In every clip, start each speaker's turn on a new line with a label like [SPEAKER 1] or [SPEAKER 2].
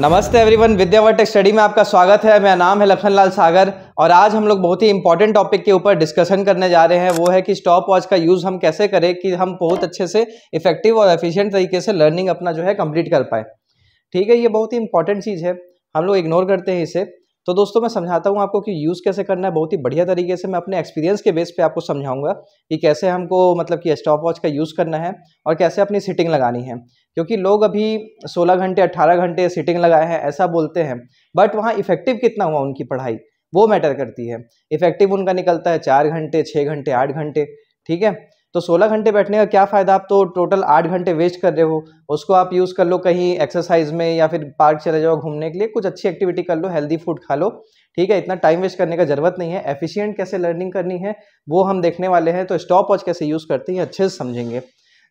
[SPEAKER 1] नमस्ते everyone विद्यावट study में आपका स्वागत है मेरा नाम है लखन लाल सागर और आज हम लोग बहुत ही इंपॉर्टेंट टॉपिक के ऊपर डिस्कशन करने जा रहे हैं वो है कि स्टॉप वॉच का यूज़ हम कैसे करें कि हम बहुत अच्छे से इफेक्टिव और एफिशिएंट तरीके से लर्निंग अपना जो है कंप्लीट कर पाए ठीक है ये बहुत ही इंपॉर्टेंट चीज़ है हम लोग इग्नोर करते हैं इसे तो दोस्तों मैं समझाता हूँ आपको कि यूज़ कैसे करना है बहुत ही बढ़िया तरीके से मैं अपने एक्सपीरियंस के बेस पे आपको समझाऊंगा कि कैसे हमको मतलब कि स्टॉप वॉच का यूज़ करना है और कैसे अपनी सीटिंग लगानी है क्योंकि लोग अभी 16 घंटे 18 घंटे सीटिंग लगाए हैं ऐसा बोलते हैं बट वहाँ इफेक्टिव कितना हुआ उनकी पढ़ाई वो मैटर करती है इफेक्टिव उनका निकलता है चार घंटे छः घंटे आठ घंटे ठीक है तो 16 घंटे बैठने का क्या फ़ायदा आप तो टोटल आठ घंटे वेस्ट कर रहे हो उसको आप यूज़ कर लो कहीं एक्सरसाइज में या फिर पार्क चले जाओ घूमने के लिए कुछ अच्छी एक्टिविटी कर लो हेल्दी फूड खा लो ठीक है इतना टाइम वेस्ट करने का ज़रूरत नहीं है एफिशिएंट कैसे लर्निंग करनी है वो हम देखने वाले हैं तो स्टॉप वॉच कैसे यूज़ करते हैं अच्छे से समझेंगे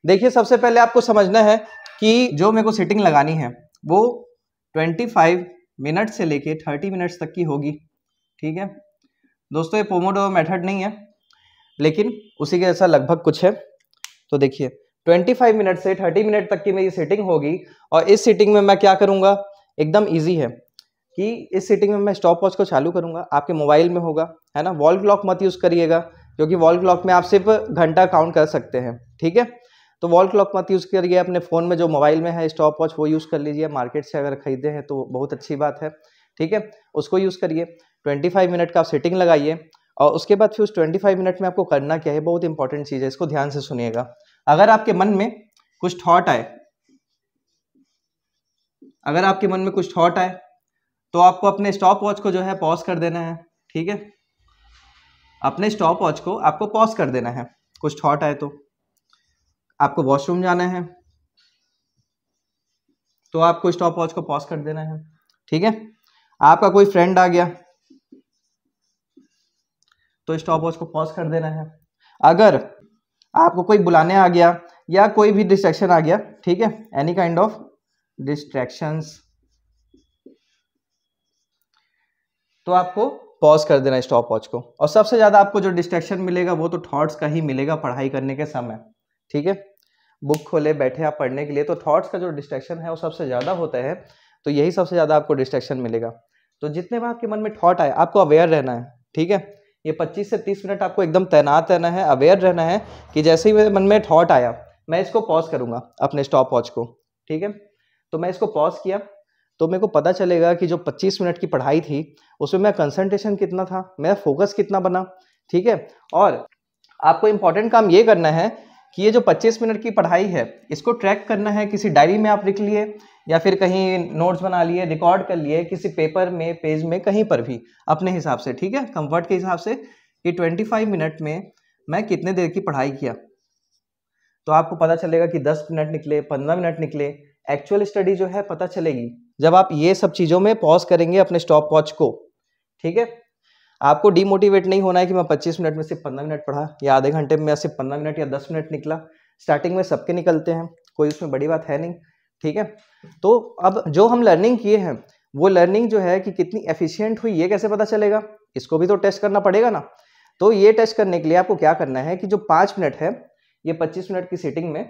[SPEAKER 1] देखिए सबसे पहले आपको समझना है कि जो मेरे को सिटिंग लगानी है वो ट्वेंटी फाइव मिनट से लेके थर्टी मिनट्स तक की होगी ठीक है दोस्तों ये पोमोडो मेथड नहीं है लेकिन उसी के जैसा लगभग कुछ है तो देखिए 25 मिनट से 30 मिनट तक की मेरी सीटिंग होगी और इस सीटिंग में मैं क्या करूँगा एकदम ईजी है कि इस सीटिंग में मैं स्टॉप वॉच को चालू करूँगा आपके मोबाइल में होगा है ना वॉल क्लॉक मत यूज़ करिएगा क्योंकि वॉल क्लॉक में आप सिर्फ घंटा काउंट कर सकते हैं ठीक है तो वॉल क्लॉक मत यूज़ करिए अपने फ़ोन में जो मोबाइल में है स्टॉप वॉच वो यूज़ कर लीजिए मार्केट से अगर खरीदे हैं तो बहुत अच्छी बात है ठीक है उसको यूज़ करिए 25 मिनट का आप सेटिंग लगाइए और उसके बाद फिर उस 25 मिनट में आपको करना क्या है बहुत इंपॉर्टेंट चीज़ है इसको ध्यान से सुनिएगा अगर आपके मन में कुछ थॉट आए अगर आपके मन में कुछ थॉट आए तो आपको अपने स्टॉप वॉच को जो है पॉज कर देना है ठीक है अपने स्टॉप वॉच को आपको पॉज कर देना है कुछ थॉट आए तो आपको वॉशरूम जाना है तो आपको स्टॉप वॉच को पॉज कर देना है ठीक है आपका कोई फ्रेंड आ गया तो स्टॉप वॉच को पॉज कर देना है अगर आपको कोई बुलाने आ गया या कोई भी डिस्ट्रैक्शन आ गया ठीक है एनी काइंड ऑफ डिस्ट्रैक्शंस तो आपको पॉज कर देना स्टॉप वॉच को और सबसे ज़्यादा आपको जो डिस्ट्रैक्शन मिलेगा वो तो थॉट्स का ही मिलेगा पढ़ाई करने के समय ठीक है बुक खोले बैठे आप पढ़ने के लिए तो थॉट्स का जो डिस्ट्रैक्शन है वो सबसे ज़्यादा होता है तो यही सबसे ज़्यादा आपको डिस्ट्रैक्शन मिलेगा तो जितने भी आपके मन में थॉट आए आपको अवेयर रहना है ठीक है ये 25 से 30 मिनट आपको एकदम तैनात रहना है अवेयर रहना है कि जैसे ही मेरे मन में थॉट आया मैं इसको पॉज करूंगा अपने स्टॉप वॉच को ठीक है तो मैं इसको पॉज किया तो मेरे को पता चलेगा कि जो 25 मिनट की पढ़ाई थी उसमें मेरा कंसंट्रेशन कितना था मेरा फोकस कितना बना ठीक है और आपको इम्पॉर्टेंट काम ये करना है कि ये जो 25 मिनट की पढ़ाई है इसको ट्रैक करना है किसी डायरी में आप लिख लिए या फिर कहीं नोट्स बना लिए रिकॉर्ड कर लिए किसी पेपर में पेज में कहीं पर भी अपने हिसाब से ठीक है कंफर्ट के हिसाब से कि 25 मिनट में मैं कितने देर की पढ़ाई किया तो आपको पता चलेगा कि 10 मिनट निकले 15 मिनट निकले एक्चुअल स्टडी जो है पता चलेगी जब आप ये सब चीज़ों में पॉज करेंगे अपने स्टॉप वॉच को ठीक है आपको डीमोटिवेट नहीं होना है कि मैं 25 मिनट में सिर्फ 15 मिनट पढ़ा या आधे घंटे में सिर्फ 15 मिनट या 10 मिनट निकला स्टार्टिंग में सबके निकलते हैं कोई उसमें बड़ी बात है नहीं ठीक है तो अब जो हम लर्निंग किए हैं वो लर्निंग जो है कि कितनी एफिशिएंट हुई ये कैसे पता चलेगा इसको भी तो टेस्ट करना पड़ेगा ना तो ये टेस्ट करने के लिए आपको क्या करना है कि जो पाँच मिनट है ये पच्चीस मिनट की सीटिंग में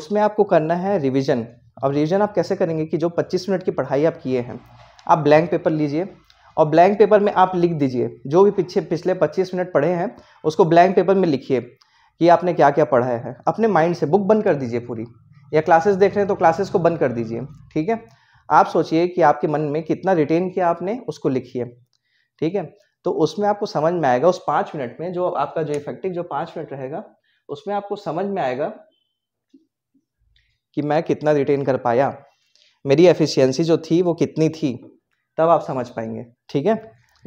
[SPEAKER 1] उसमें आपको करना है रिविज़न अब रिविज़न आप कैसे करेंगे कि जो पच्चीस मिनट की पढ़ाई आप किए हैं आप ब्लैंक पेपर लीजिए और ब्लैंक पेपर में आप लिख दीजिए जो भी पीछे पिछले 25 मिनट पढ़े हैं उसको ब्लैंक पेपर में लिखिए कि आपने क्या क्या पढ़ाया है अपने माइंड से बुक बंद कर दीजिए पूरी या क्लासेस देख रहे हैं तो क्लासेस को बंद कर दीजिए ठीक है आप सोचिए कि आपके मन में कितना रिटेन किया आपने उसको लिखिए ठीक है तो उसमें आपको समझ में आएगा उस पाँच मिनट में जो आपका जो इफेक्टिव जो पाँच मिनट रहेगा उसमें आपको समझ में आएगा कि मैं कितना रिटेन कर पाया मेरी एफिशिएंसी जो थी वो कितनी थी तब आप समझ पाएंगे ठीक है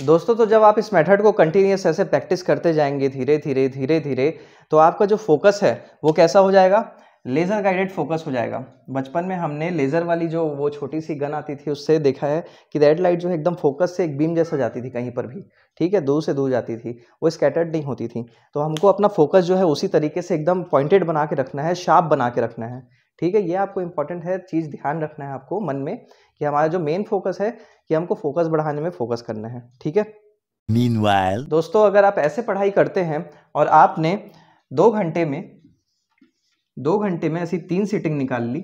[SPEAKER 1] दोस्तों तो जब आप इस मेथड को कंटिन्यूस ऐसे प्रैक्टिस करते जाएंगे धीरे धीरे धीरे धीरे तो आपका जो फोकस है वो कैसा हो जाएगा लेज़र गाइडेड फोकस हो जाएगा बचपन में हमने लेज़र वाली जो वो छोटी सी गन आती थी उससे देखा है कि रेड लाइट जो है एकदम फोकस से एक बीम जैसा जाती थी कहीं पर भी ठीक है दूर से दूर जाती थी वो स्कैटर्ड नहीं होती थी तो हमको अपना फोकस जो है उसी तरीके से एकदम पॉइंटेड बना के रखना है शार्प बना के रखना है ठीक है ये आपको इंपॉर्टेंट है चीज़ ध्यान रखना है आपको मन में कि हमारा जो मेन फोकस है कि हमको फोकस बढ़ाने में फोकस करना है ठीक है मीन दोस्तों अगर आप ऐसे पढ़ाई करते हैं और आपने दो घंटे में दो घंटे में ऐसी तीन सीटिंग निकाल ली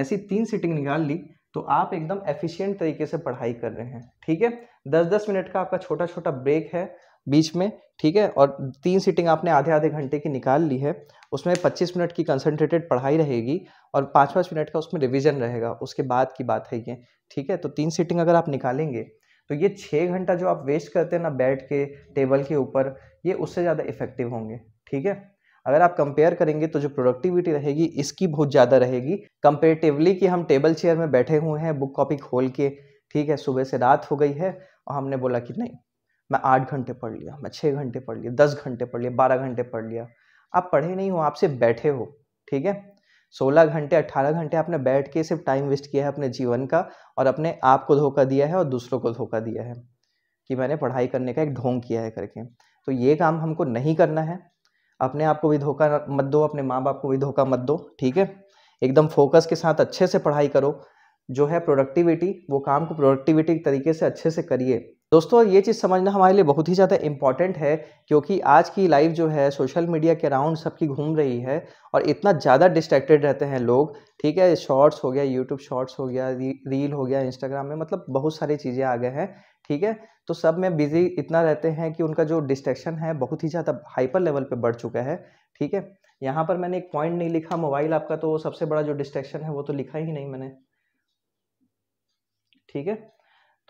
[SPEAKER 1] ऐसी तीन सीटिंग निकाल ली तो आप एकदम एफिशिएंट तरीके से पढ़ाई कर रहे हैं ठीक है दस दस मिनट का आपका छोटा छोटा ब्रेक है बीच में ठीक है और तीन सीटिंग आपने आधे आधे घंटे की निकाल ली है उसमें 25 मिनट की कंसंट्रेटेड पढ़ाई रहेगी और पाँच पाँच मिनट का उसमें रिवीजन रहेगा उसके बाद की बात है ये ठीक है तो तीन सीटिंग अगर आप निकालेंगे तो ये छः घंटा जो आप वेस्ट करते हैं ना बैठ के टेबल के ऊपर ये उससे ज़्यादा इफेक्टिव होंगे ठीक है अगर आप कंपेयर करेंगे तो जो प्रोडक्टिविटी रहेगी इसकी बहुत ज़्यादा रहेगी कंपेरेटिवली कि हम टेबल चेयर में बैठे हुए हैं बुक कॉपी खोल के ठीक है सुबह से रात हो गई है और हमने बोला कि नहीं मैं आठ घंटे पढ़ लिया मैं छः घंटे पढ़ लिया दस घंटे पढ़ लिया बारह घंटे पढ़ लिया आप पढ़े नहीं हो आप सिर्फ बैठे हो ठीक है सोलह घंटे अट्ठारह घंटे आपने बैठ के सिर्फ टाइम वेस्ट किया है अपने जीवन का और अपने आप को धोखा दिया है और दूसरों को धोखा दिया है कि मैंने पढ़ाई करने का एक ढोंग किया है करके तो ये काम हमको नहीं करना है अपने आप को भी धोखा मत दो अपने माँ बाप को भी धोखा मत दो ठीक है एकदम फोकस के साथ अच्छे से पढ़ाई करो जो है प्रोडक्टिविटी वो काम को प्रोडक्टिविटी तरीके से अच्छे से करिए दोस्तों ये चीज़ समझना हमारे लिए बहुत ही ज़्यादा इम्पॉर्टेंट है क्योंकि आज की लाइफ जो है सोशल मीडिया के अराउंड सबकी घूम रही है और इतना ज़्यादा डिस्ट्रैक्टेड रहते हैं लोग ठीक है शॉर्ट्स हो गया यूट्यूब शॉर्ट्स हो गया रील हो गया इंस्टाग्राम में मतलब बहुत सारी चीज़ें आ गए हैं ठीक है तो सब में बिज़ी इतना रहते हैं कि उनका जो डिस्ट्रैक्शन है बहुत ही ज़्यादा हाइपर लेवल पर बढ़ चुका है ठीक है यहाँ पर मैंने एक पॉइंट नहीं लिखा मोबाइल आपका तो सबसे बड़ा जो डिस्ट्रैक्शन है वो तो लिखा ही नहीं मैंने ठीक है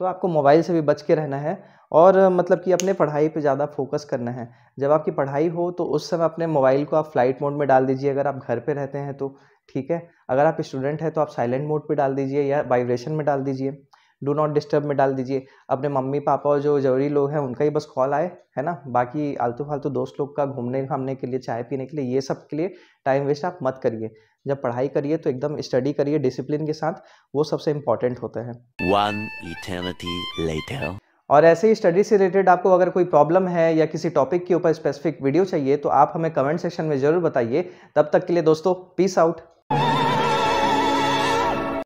[SPEAKER 1] तो आपको मोबाइल से भी बच के रहना है और मतलब कि अपने पढ़ाई पे ज़्यादा फोकस करना है जब आपकी पढ़ाई हो तो उस समय अपने मोबाइल को आप फ्लाइट मोड में डाल दीजिए अगर आप घर पे रहते हैं तो ठीक है अगर आप स्टूडेंट हैं तो आप साइलेंट मोड पे डाल दीजिए या वाइब्रेशन में डाल दीजिए डू नॉट डिस्टर्ब में डाल दीजिए अपने मम्मी पापा और जो जरूरी लोग हैं उनका ही बस कॉल आए है ना बाकी आलतू फालतू दोस्त लोग का घूमने घामने के लिए चाय पीने के लिए ये सब के लिए टाइम वेस्ट आप मत करिए जब पढ़ाई करिए तो एकदम स्टडी करिए डिसिप्लिन के साथ वो सबसे इम्पोर्टेंट होते हैं और ऐसे ही स्टडी से रिलेटेड आपको अगर कोई प्रॉब्लम है या किसी टॉपिक के ऊपर स्पेसिफिक वीडियो चाहिए तो आप हमें कमेंट सेक्शन में ज़रूर बताइए तब तक के लिए दोस्तों पीस आउट